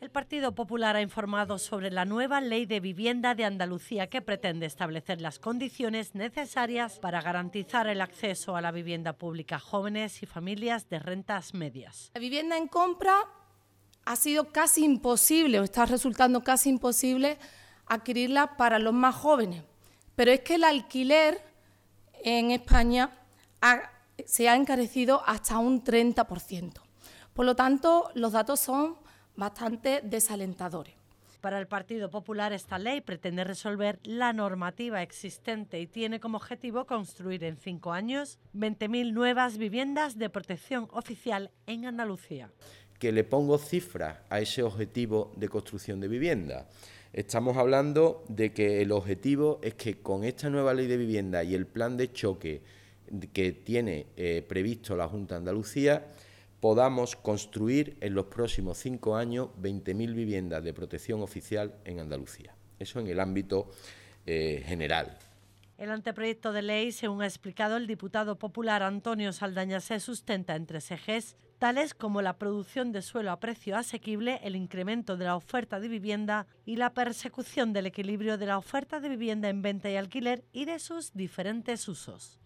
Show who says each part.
Speaker 1: El Partido Popular ha informado sobre la nueva ley de vivienda de Andalucía que pretende establecer las condiciones necesarias para garantizar el acceso a la vivienda pública a jóvenes y familias de rentas medias.
Speaker 2: La vivienda en compra ha sido casi imposible o está resultando casi imposible adquirirla para los más jóvenes, pero es que el alquiler en España se ha encarecido hasta un 30%. Por lo tanto, los datos son bastante desalentadores.
Speaker 1: Para el Partido Popular, esta ley pretende resolver la normativa existente y tiene como objetivo construir en cinco años 20.000 nuevas viviendas de protección oficial en Andalucía.
Speaker 3: Que le pongo cifras a ese objetivo de construcción de vivienda. Estamos hablando de que el objetivo es que con esta nueva ley de vivienda y el plan de choque que tiene eh, previsto la Junta de Andalucía, podamos construir en los próximos cinco años 20.000 viviendas de protección oficial en Andalucía. Eso en el ámbito eh, general.
Speaker 1: El anteproyecto de ley, según ha explicado el diputado popular Antonio Saldaña, se sustenta en tres ejes, tales como la producción de suelo a precio asequible, el incremento de la oferta de vivienda y la persecución del equilibrio de la oferta de vivienda en venta y alquiler y de sus diferentes usos.